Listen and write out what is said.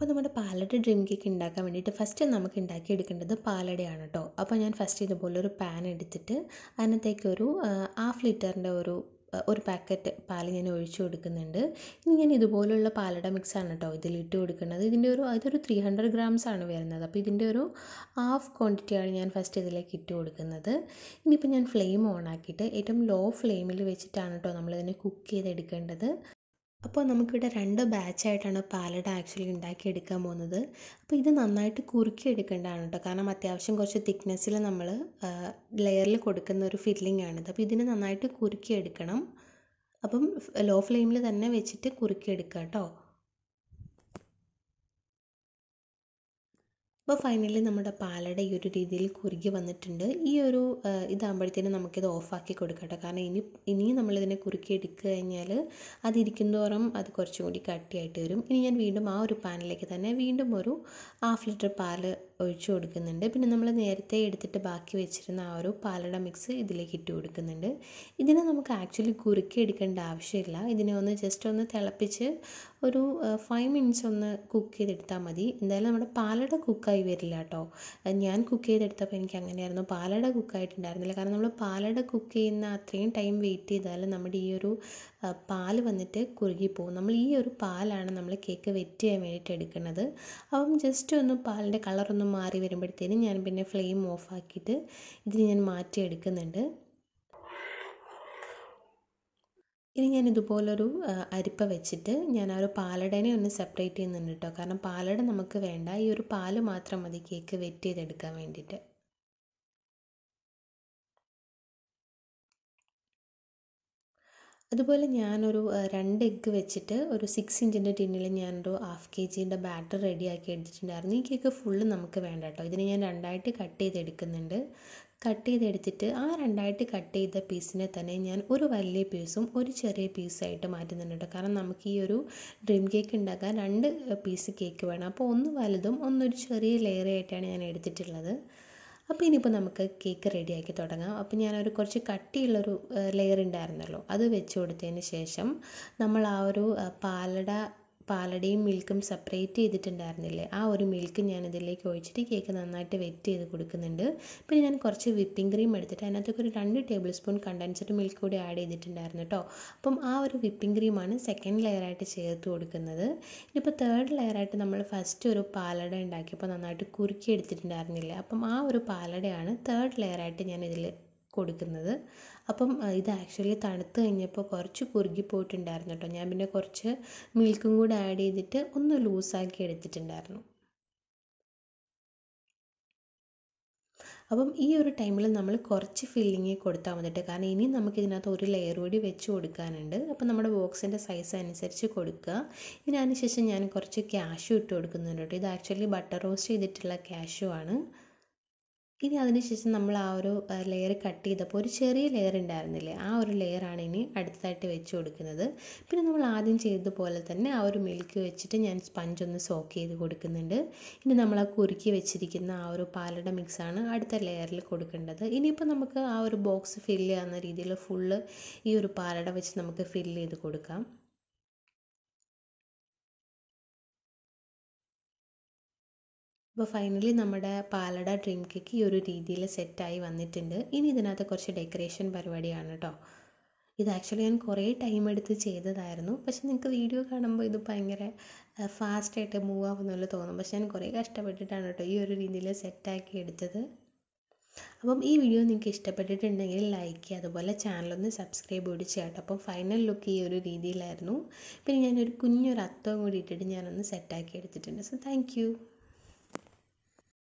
അപ്പോൾ നമ്മുടെ പാലട dream cake ഉണ്ടാക്കാൻ വേണ്ടിയിട്ട് ഫസ്റ്റ് നമുക്ക് ഉണ്ടാക്കിയെടുക്കേണ്ടത് പാലടയാണ് കേട്ടോ അപ്പോൾ ഞാൻ ഫസ്റ്റ് ഇതുപോലെ ഒരു പാൻ എടുത്തിട്ട് അതിനകത്തേക്ക് ഒരു ഹാഫ് ലിറ്ററിൻ്റെ ഒരു ഒരു പാക്കറ്റ് പാൽ ഞാൻ ഒഴിച്ചു കൊടുക്കുന്നുണ്ട് ഇനി ഞാൻ ഇതുപോലുള്ള പാലട മിക്സാണ് കേട്ടോ ഇതിലിട്ട് കൊടുക്കുന്നത് ഇതിൻ്റെ ഒരു അതൊരു ത്രീ ഹൺഡ്രഡ് ഗ്രാംസ് ആണ് വരുന്നത് അപ്പോൾ ഇതിൻ്റെ ഒരു ഹാഫ് ക്വാണ്ടിറ്റിയാണ് ഞാൻ ഫസ്റ്റ് ഇതിലേക്ക് ഇട്ട് കൊടുക്കുന്നത് ഇനിയിപ്പോൾ ഞാൻ ഫ്ലെയിം ഓൺ ആക്കിയിട്ട് ഏറ്റവും ലോ ഫ്ലെയിമിൽ വെച്ചിട്ടാണ് കേട്ടോ നമ്മളിതിനെ കുക്ക് ചെയ്തെടുക്കേണ്ടത് അപ്പോൾ നമുക്കിവിടെ രണ്ട് ബാച്ചായിട്ടാണ് പാലട ആക്ച്വലി ഉണ്ടാക്കിയെടുക്കാൻ പോകുന്നത് അപ്പോൾ ഇത് നന്നായിട്ട് കുറുക്കി എടുക്കേണ്ടതാണ് കേട്ടോ കാരണം അത്യാവശ്യം കുറച്ച് തിക്നെസ്സിൽ നമ്മൾ ലെയറിൽ കൊടുക്കുന്ന ഒരു ഫില്ലിംഗ് ആണിത് അപ്പോൾ ഇതിനെ നന്നായിട്ട് കുറുക്കി എടുക്കണം അപ്പം ലോ ഫ്ലെയിമിൽ തന്നെ വെച്ചിട്ട് കുറുക്കി എടുക്കുക കേട്ടോ അപ്പോൾ ഫൈനലി നമ്മുടെ പാലട ഈ ഒരു രീതിയിൽ കുറുകി വന്നിട്ടുണ്ട് ഈ ഒരു ഇതാകുമ്പോഴത്തേനും നമുക്കിത് ഓഫാക്കി കൊടുക്കട്ടെ കാരണം ഇനി ഇനിയും നമ്മളിതിനെ കുറുക്കി എടുക്കുക കഴിഞ്ഞാൽ അതിരിക്കുന്നതോറും അത് കുറച്ചും കൂടി കട്ടിയായിട്ട് വരും ഇനി ഞാൻ വീണ്ടും ആ ഒരു പാനിലേക്ക് തന്നെ വീണ്ടും ഒരു ഹാഫ് ലിറ്റർ പാല് ഒഴിച്ചു കൊടുക്കുന്നുണ്ട് പിന്നെ നമ്മൾ നേരത്തെ എടുത്തിട്ട് ബാക്കി വെച്ചിരുന്ന ആ ഒരു പാലട മിക്സ് ഇതിലേക്ക് ഇട്ട് കൊടുക്കുന്നുണ്ട് ഇതിനെ നമുക്ക് ആക്ച്വലി കുറുക്കി എടുക്കേണ്ട ആവശ്യമില്ല ഇതിനെ ഒന്ന് ജസ്റ്റ് ഒന്ന് തിളപ്പിച്ച് ഒരു ഫൈവ് മിനിറ്റ്സ് ഒന്ന് കുക്ക് ചെയ്തെടുത്താൽ മതി എന്തായാലും നമ്മുടെ പാലട കുക്കായി വരില്ല കേട്ടോ ഞാൻ കുക്ക് ചെയ്തെടുത്തപ്പോൾ എനിക്ക് അങ്ങനെയായിരുന്നു പാലട കുക്കായിട്ടുണ്ടായിരുന്നില്ല കാരണം നമ്മൾ പാലട കുക്ക് ചെയ്യുന്ന അത്രയും ടൈം വെയിറ്റ് ചെയ്താൽ നമ്മുടെ ഈ ഒരു പാല് വന്നിട്ട് പോകും നമ്മൾ ഈ ഒരു പാലാണ് നമ്മൾ കേക്ക് വെറ്റ് ചെയ്യാൻ വേണ്ടിയിട്ട് എടുക്കുന്നത് അപ്പം ജസ്റ്റ് ഒന്ന് പാലിൻ്റെ കളറൊന്ന് മാറി വരുമ്പോഴത്തേനും ഞാൻ പിന്നെ ഫ്ലെയിം ഓഫാക്കിയിട്ട് ഇതിന് ഞാൻ മാറ്റി എടുക്കുന്നുണ്ട് ഇനി ഞാൻ ഇതുപോലൊരു അരിപ്പ വെച്ചിട്ട് ഞാൻ ആ ഒരു പാലടനെ ഒന്ന് സെപ്പറേറ്റ് ചെയ്യുന്നുണ്ട് കേട്ടോ കാരണം പാലട നമുക്ക് വേണ്ട ഈ ഒരു പാല് മാത്രം മതി കേക്ക് വെറ്റ് ചെയ്തെടുക്കാൻ വേണ്ടിയിട്ട് അതുപോലെ ഞാനൊരു രണ്ട് എഗ്ഗ് വെച്ചിട്ട് ഒരു സിക്സ് ഇഞ്ചിൻ്റെ ടിന്നിൽ ഞാനൊരു ഹാഫ് കെ ജിൻ്റെ ബാറ്റർ റെഡിയാക്കി എടുത്തിട്ടുണ്ടായിരുന്നു ഈ കേക്ക് ഫുള്ള് നമുക്ക് വേണ്ട കേട്ടോ ഇതിന് ഞാൻ രണ്ടായിട്ട് കട്ട് ചെയ്തെടുക്കുന്നുണ്ട് കട്ട് ചെയ്തെടുത്തിട്ട് ആ രണ്ടായിട്ട് കട്ട് ചെയ്ത പീസിനെ തന്നെ ഞാൻ ഒരു വലിയ പീസും ഒരു ചെറിയ പീസായിട്ട് മാറ്റുന്നുണ്ട് കേട്ടോ കാരണം നമുക്ക് ഈ ഒരു ഡ്രീം കേക്ക് ഉണ്ടാക്കാൻ രണ്ട് പീസ് കേക്ക് വേണം അപ്പോൾ ഒന്ന് വലുതും ഒന്നൊരു ചെറിയ ലെയറായിട്ടാണ് ഞാൻ എടുത്തിട്ടുള്ളത് അപ്പോൾ ഇനിയിപ്പോൾ നമുക്ക് കേക്ക് റെഡിയാക്കി തുടങ്ങാം അപ്പോൾ ഞാനൊരു കുറച്ച് കട്ടിയുള്ളൊരു ലെയർ ഉണ്ടായിരുന്നല്ലോ അത് വെച്ച് കൊടുത്തതിന് ശേഷം നമ്മൾ ആ ഒരു പാലട പാലടയും മിൽക്കും സെപ്പറേറ്റ് ചെയ്തിട്ടുണ്ടായിരുന്നില്ലേ ആ ഒരു മിൽക്ക് ഞാൻ ഇതിലേക്ക് ഒഴിച്ചിട്ട് കേക്ക് നന്നായിട്ട് വെറ്റ് ചെയ്ത് കൊടുക്കുന്നുണ്ട് പിന്നെ ഞാൻ കുറച്ച് വിപ്പിംഗ് ക്രീം എടുത്തിട്ട് അതിനകത്തേക്ക് ഒരു രണ്ട് ടേബിൾ സ്പൂൺ കണ്ടൻസ്ഡ് മിൽക്ക് കൂടി ആഡ് ചെയ്തിട്ടുണ്ടായിരുന്നു കേട്ടോ അപ്പം ആ ഒരു വിപ്പിംഗ് ക്രീമാണ് സെക്കൻഡ് ലെയറായിട്ട് ചേർത്ത് കൊടുക്കുന്നത് ഇനിയിപ്പോൾ തേർഡ് ലെയറായിട്ട് നമ്മൾ ഫസ്റ്റ് ഒരു പാലട ഉണ്ടാക്കിയപ്പോൾ നന്നായിട്ട് കുറുക്കി എടുത്തിട്ടുണ്ടായിരുന്നില്ലേ അപ്പം ആ ഒരു പാലടയാണ് തേർഡ് ലെയറായിട്ട് ഞാൻ ഇതിൽ കൊടുക്കുന്നത് അപ്പം ഇത് ആക്ച്വലി തണുത്ത് കഴിഞ്ഞപ്പോൾ കുറച്ച് കുറുകി പോയിട്ടുണ്ടായിരുന്നു കേട്ടോ ഞാൻ പിന്നെ കുറച്ച് മിൽക്കും കൂടി ആഡ് ചെയ്തിട്ട് ഒന്ന് ലൂസാക്കി എടുത്തിട്ടുണ്ടായിരുന്നു അപ്പം ഈ ഒരു ടൈമിൽ നമ്മൾ കുറച്ച് ഫില്ലിങ് കൊടുത്താൽ മതിട്ട് കാരണം ഇനി നമുക്ക് ഇതിനകത്ത് ഒരു ലെയർ കൂടി വെച്ച് കൊടുക്കാനുണ്ട് അപ്പം നമ്മുടെ ബോക്സിൻ്റെ സൈസ് അനുസരിച്ച് കൊടുക്കുക ഇനി ശേഷം ഞാൻ കുറച്ച് ക്യാഷു ഇട്ട് കൊടുക്കുന്നുണ്ട് കേട്ടോ ഇത് ആക്ച്വലി ബട്ടർ റോസ്റ്റ് ചെയ്തിട്ടുള്ള ക്യാഷു ആണ് ഇനി അതിനുശേഷം നമ്മൾ ആ ഒരു ലെയർ കട്ട് ചെയ്തപ്പോൾ ഒരു ചെറിയ ലെയർ ഉണ്ടായിരുന്നില്ലേ ആ ഒരു ലെയറാണ് ഇനി അടുത്തതായിട്ട് വെച്ച് കൊടുക്കുന്നത് പിന്നെ നമ്മൾ ആദ്യം ചെയ്തതുപോലെ തന്നെ ആ ഒരു മിൽക്ക് വെച്ചിട്ട് ഞാൻ സ്പഞ്ച് ഒന്ന് സോക്ക് ചെയ്ത് കൊടുക്കുന്നുണ്ട് ഇനി നമ്മൾ ആ കുറുക്കി വെച്ചിരിക്കുന്ന ആ ഒരു പാലട മിക്സാണ് അടുത്ത ലെയറിൽ കൊടുക്കേണ്ടത് ഇനിയിപ്പോൾ നമുക്ക് ആ ഒരു ബോക്സ് ഫില്ല് ചെയ്യാവുന്ന രീതിയിൽ ഫുള്ള് ഈ ഒരു പാലട വെച്ച് നമുക്ക് ഫില്ല് ചെയ്ത് കൊടുക്കാം അപ്പോൾ ഫൈനലി നമ്മുടെ പാലട ഡ്രീം കേക്ക് ഈ ഒരു രീതിയിൽ സെറ്റായി വന്നിട്ടുണ്ട് ഇനി ഇതിനകത്ത് കുറച്ച് ഡെക്കറേഷൻ പരിപാടിയാണ് കേട്ടോ ഇത് ആക്ച്വലി ഞാൻ കുറേ ടൈം എടുത്ത് ചെയ്തതായിരുന്നു പക്ഷെ നിങ്ങൾക്ക് വീഡിയോ കാണുമ്പോൾ ഇത് ഭയങ്കര ഫാസ്റ്റായിട്ട് മൂവ് ആവുന്ന പോലെ തോന്നും പക്ഷെ ഞാൻ കുറേ കഷ്ടപ്പെട്ടിട്ടാണ് കേട്ടോ ഈ ഒരു രീതിയിൽ സെറ്റാക്കി എടുത്തത് അപ്പം ഈ വീഡിയോ നിങ്ങൾക്ക് ഇഷ്ടപ്പെട്ടിട്ടുണ്ടെങ്കിൽ ലൈക്ക് ചെയ്യുക അതുപോലെ ചാനലൊന്ന് സബ്സ്ക്രൈബ് കൂടി ചെയ്യാട്ടോ അപ്പം ഫൈനൽ ലുക്ക് ഈ ഒരു രീതിയിലായിരുന്നു പിന്നെ ഞാനൊരു കുഞ്ഞൊരു അത്തം കൂടി ഇട്ടിട്ട് ഞാനൊന്ന് സെറ്റാക്കി എടുത്തിട്ടുണ്ട് സോ താങ്ക്